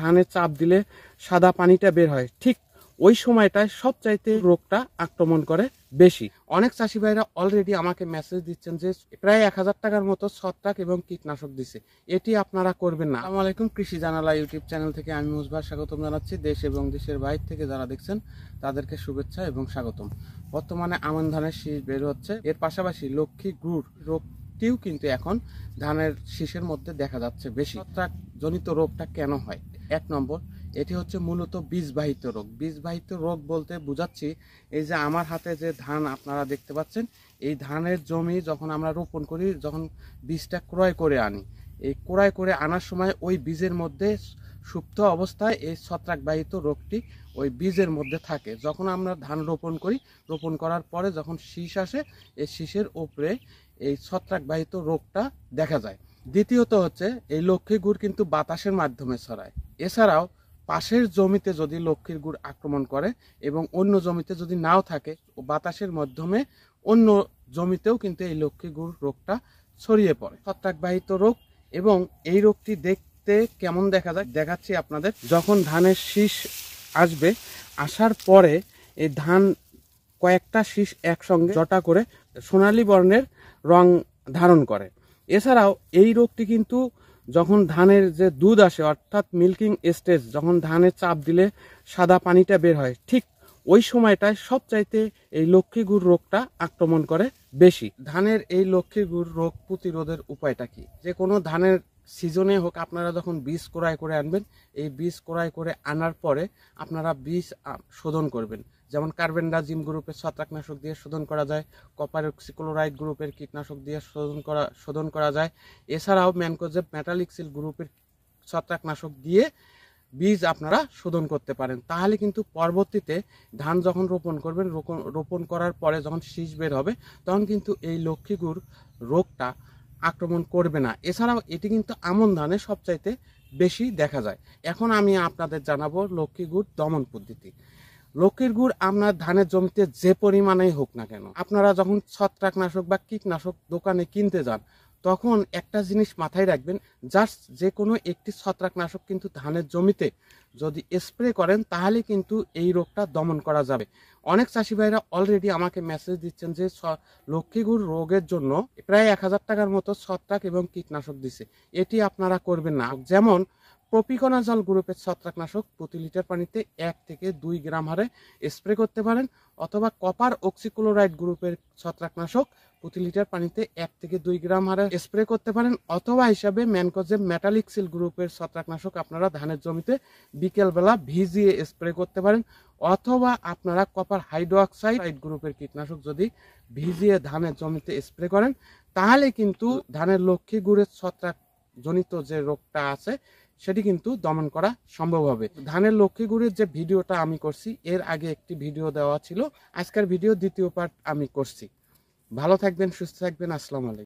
ধানে চাপ দিলে সাদা পানিটা বের হয় ঠিক ওই সময়টায় সবচাইতে রোগটা আক্রমণ করে বেশি অনেক চাষি ভাইরা অলরেডি আমাকে মেসেজ দিচ্ছেন যে প্রায় এক হাজার টাকার মতো ছত্রাক এবং কীটনাশক দিছে এটি আপনারা করবেন না আলাইকুম কৃষি জানালা ইউটিউব চ্যানেল থেকে আমি মুজবার স্বাগতম জানাচ্ছি দেশ এবং দেশের বাইরে থেকে যারা দেখছেন তাদেরকে শুভেচ্ছা এবং স্বাগতম বর্তমানে আমন ধানের শীষ বের হচ্ছে এর পাশাপাশি লক্ষ্মী গুড় রোগ কিন্তু এখন ধানের শীষের মধ্যে দেখা যাচ্ছে বেশি ছত্রাক জনিত রোগটা কেন হয় এক নম্বর এটি হচ্ছে মূলত বীজবাহিত রোগ বীজবাহিত রোগ বলতে বুঝাচ্ছি এই যে আমার হাতে যে ধান আপনারা দেখতে পাচ্ছেন এই ধানের জমি যখন আমরা রোপণ করি যখন বীজটা ক্রয় করে আনি এই ক্রয় করে আনার সময় ওই বীজের মধ্যে সুপ্ত অবস্থায় এই ছত্রাকবাহিত রোগটি ওই বীজের মধ্যে থাকে যখন আমরা ধান রোপণ করি রোপণ করার পরে যখন শীষ আসে এই শীষের ওপরে এই ছত্রাকবাহিত রোগটা দেখা যায় দ্বিতীয়ত হচ্ছে এই লক্ষ্মী গুড় কিন্তু বাতাসের মাধ্যমে ছড়ায় এছাড়াও পাশের জমিতে যদি লক্ষ্মীর গুড় আক্রমণ করে এবং অন্য জমিতে যদি নাও থাকে বাতাসের মাধ্যমে অন্য জমিতেও কিন্তু এই লক্ষ্মী গুড় রোগটা ছড়িয়ে পড়ে ছত্রাকবাহিত রোগ এবং এই রোগটি দেখতে কেমন দেখা যায় দেখাচ্ছি আপনাদের যখন ধানের শীষ আসবে আসার পরে এই ধান কয়েকটা শীষ একসঙ্গে জটা করে সোনালি বর্ণের রং ধারণ করে এছাড়াও এই রোগটি কিন্তু যখন ধানের যে দুধ আসে অর্থাৎ মিল্কিং স্টেজ যখন ধানে চাপ দিলে সাদা পানিটা বের হয় ঠিক ওই সময়টায় সবচাইতে এই লক্ষ্মী গুড় রোগটা আক্রমণ করে বেশি ধানের এই লক্ষ্মী গুড় রোগ প্রতিরোধের উপায়টা কি যে কোনো ধানের সিজনে হোক আপনারা যখন বীজ ক্রয় করে আনবেন এই বীজ ক্রয় করে আনার পরে আপনারা বীজ শোধন করবেন যেমন ডাজিম গ্রুপের ছত্রাকনাশক দিয়ে শোধন করা যায় কপার অক্সিক্লোরাইড গ্রুপের কীটনাশক দিয়ে শোধন করা শোধন করা যায় এছাড়াও ম্যানকোজেব মেটালিক্সিল গ্রুপের ছত্রাকনাশক দিয়ে বীজ আপনারা শোধন করতে পারেন তাহলে কিন্তু পরবর্তীতে ধান যখন রোপণ করবেন রোপণ করার পরে যখন শীষ বের হবে তখন কিন্তু এই লক্ষ্মীগুর রোগটা আক্রমণ করবে না এছাড়াও এটি কিন্তু আমন ধানে সবচাইতে বেশি দেখা যায় এখন আমি আপনাদের জানাবো লক্ষ্মী গুড় দমন পদ্ধতি লক্ষ্মীর গুড় আপনার ধানের জমিতে যে পরিমাণেই হোক না কেন আপনারা যখন ছত্রাকনাশক বা কীটনাশক দোকানে কিনতে যান তখন একটা জিনিস মাথায় রাখবেন জাস্ট যে কোনো একটি ছত্রাকনাশক কিন্তু ধানের জমিতে যদি স্প্রে করেন তাহলে কিন্তু এই রোগটা দমন করা যাবে অনেক চাষি ভাইরা অলরেডি আমাকে মেসেজ দিচ্ছেন যে লক্ষ্মীগুড় রোগের জন্য প্রায় এক হাজার টাকার মতো ছত্রাক এবং কীটনাশক দিছে এটি আপনারা করবেন না যেমন প্রপিকনাজল গ্রুপের ছত্রাকনাশক প্রতি লিটার পানিতে এক থেকে দুই গ্রাম হারে স্প্রে করতে পারেন অথবা কপার অক্সিক্লোরাইড গ্রুপের ছত্রাকনাশক প্রতি লিটার পানিতে এক থেকে দুই গ্রাম হারে স্প্রে করতে পারেন অথবা হিসাবে ম্যানকজেব ম্যাটালিক্সিল গ্রুপের ছত্রাকনাশক আপনারা ধানের জমিতে বিকেলবেলা ভিজিয়ে স্প্রে করতে পারেন অথবা আপনারা কপার হাইড্রোক্সাইড গ্রুপের কীটনাশক যদি ভিজিয়ে ধানের জমিতে স্প্রে করেন তাহলে কিন্তু ধানের লক্ষ্মী গুড়ের ছত্রাক জনিত যে রোগটা আছে সেটি কিন্তু দমন করা সম্ভব হবে ধানের লক্ষ্মী গুড়ির যে ভিডিওটা আমি করছি এর আগে একটি ভিডিও দেওয়া ছিল আজকের ভিডিও দ্বিতীয় পার্ট আমি করছি ভালো থাকবেন সুস্থ থাকবেন আসসালামু আলাইকুম